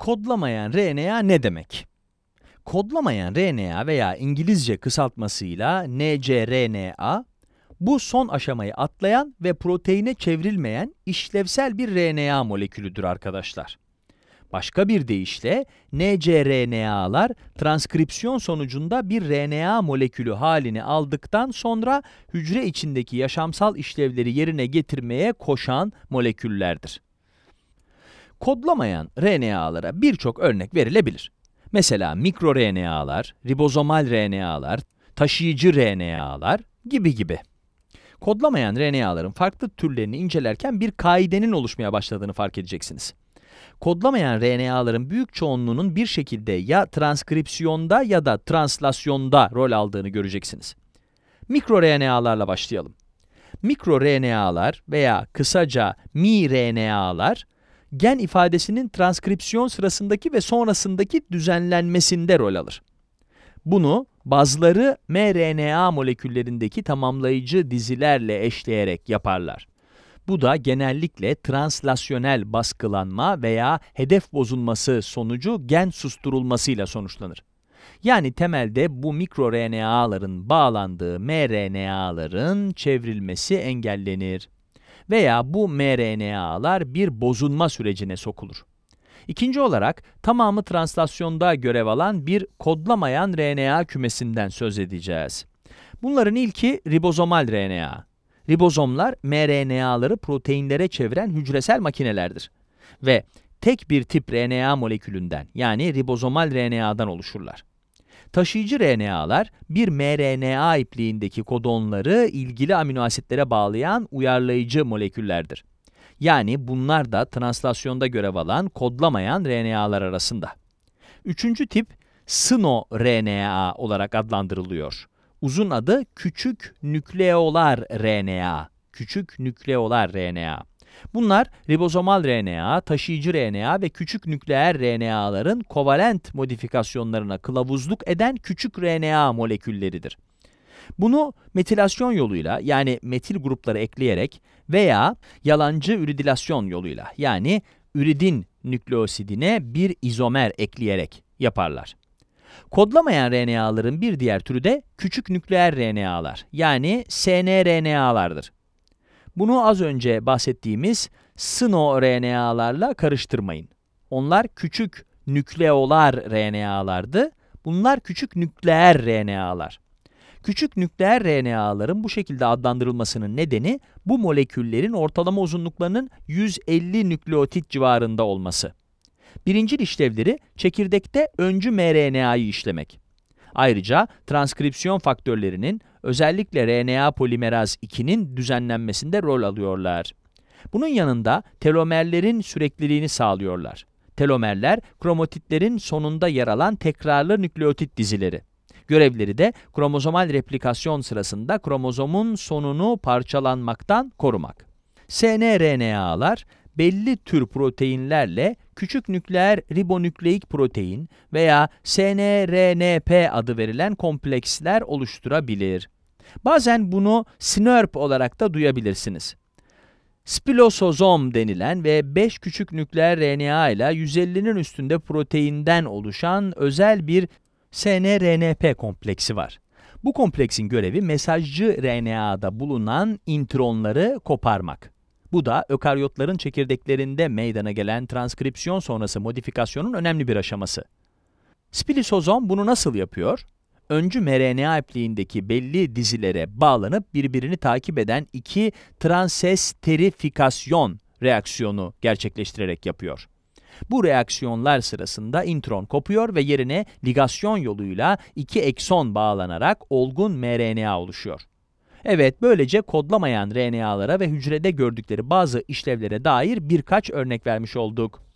kodlamayan RNA ne demek? Kodlamayan RNA veya İngilizce kısaltmasıyla ncRNA, bu son aşamayı atlayan ve proteine çevrilmeyen işlevsel bir RNA molekülüdür arkadaşlar. Başka bir deyişle, ncRNA'lar transkripsiyon sonucunda bir RNA molekülü halini aldıktan sonra hücre içindeki yaşamsal işlevleri yerine getirmeye koşan moleküllerdir kodlamayan RNA'lara birçok örnek verilebilir. Mesela mikroRNA'lar, ribozomal RNA'lar, taşıyıcı RNA'lar gibi gibi. Kodlamayan RNA'ların farklı türlerini incelerken bir kaidenin oluşmaya başladığını fark edeceksiniz. Kodlamayan RNA'ların büyük çoğunluğunun bir şekilde ya transkripsiyonda ya da translasyonda rol aldığını göreceksiniz. MikroRNA'larla başlayalım. MikroRNA'lar veya kısaca miRNA'lar gen ifadesinin transkripsiyon sırasındaki ve sonrasındaki düzenlenmesinde rol alır. Bunu bazıları mRNA moleküllerindeki tamamlayıcı dizilerle eşleyerek yaparlar. Bu da genellikle translasyonel baskılanma veya hedef bozulması sonucu gen susturulmasıyla sonuçlanır. Yani temelde bu mikroRNA'ların bağlandığı mRNA'ların çevrilmesi engellenir veya bu mRNA'lar bir bozunma sürecine sokulur. İkinci olarak tamamı translasyonda görev alan bir kodlamayan RNA kümesinden söz edeceğiz. Bunların ilki ribozomal RNA. Ribozomlar mRNA'ları proteinlere çeviren hücresel makinelerdir ve tek bir tip RNA molekülünden yani ribozomal RNA'dan oluşurlar. Taşıyıcı RNA'lar bir mRNA ipliğindeki kodonları ilgili amino asitlere bağlayan uyarlayıcı moleküllerdir. Yani bunlar da translasyonda görev alan kodlamayan RNA'lar arasında. Üçüncü tip sino-RNA olarak adlandırılıyor. Uzun adı küçük nükleolar RNA. Küçük nükleolar RNA. Bunlar ribozomal RNA, taşıyıcı RNA ve küçük nükleer RNA'ların kovalent modifikasyonlarına kılavuzluk eden küçük RNA molekülleridir. Bunu metilasyon yoluyla yani metil grupları ekleyerek veya yalancı üredilasyon yoluyla yani üridin nükleosidine bir izomer ekleyerek yaparlar. Kodlamayan RNA'ların bir diğer türü de küçük nükleer RNA'lar yani snRNA'lardır. Bunu az önce bahsettiğimiz sino-RNA'larla karıştırmayın. Onlar küçük nükleolar RNA'lardı. Bunlar küçük nükleer RNA'lar. Küçük nükleer RNA'ların bu şekilde adlandırılmasının nedeni bu moleküllerin ortalama uzunluklarının 150 nükleotit civarında olması. Birincil işlevleri çekirdekte öncü mRNA'yı işlemek. Ayrıca transkripsiyon faktörlerinin özellikle RNA polimeraz 2'nin düzenlenmesinde rol alıyorlar. Bunun yanında telomerlerin sürekliliğini sağlıyorlar. Telomerler, kromatitlerin sonunda yer alan tekrarlı nükleotit dizileri. Görevleri de kromozomal replikasyon sırasında kromozomun sonunu parçalanmaktan korumak. SNRNA'lar belli tür proteinlerle küçük nükleer ribonükleik protein veya SNRNP adı verilen kompleksler oluşturabilir. Bazen bunu SNRP olarak da duyabilirsiniz. Spilosozom denilen ve 5 küçük nükleer RNA ile 150'nin üstünde proteinden oluşan özel bir SNRNP kompleksi var. Bu kompleksin görevi mesajcı RNA'da bulunan intronları koparmak. Bu da ökaryotların çekirdeklerinde meydana gelen transkripsiyon sonrası modifikasyonun önemli bir aşaması. Spilisozom bunu nasıl yapıyor? Öncü mRNA ipliğindeki belli dizilere bağlanıp birbirini takip eden iki transesterifikasyon reaksiyonu gerçekleştirerek yapıyor. Bu reaksiyonlar sırasında intron kopuyor ve yerine ligasyon yoluyla iki ekson bağlanarak olgun mRNA oluşuyor. Evet, böylece kodlamayan RNA'lara ve hücrede gördükleri bazı işlevlere dair birkaç örnek vermiş olduk.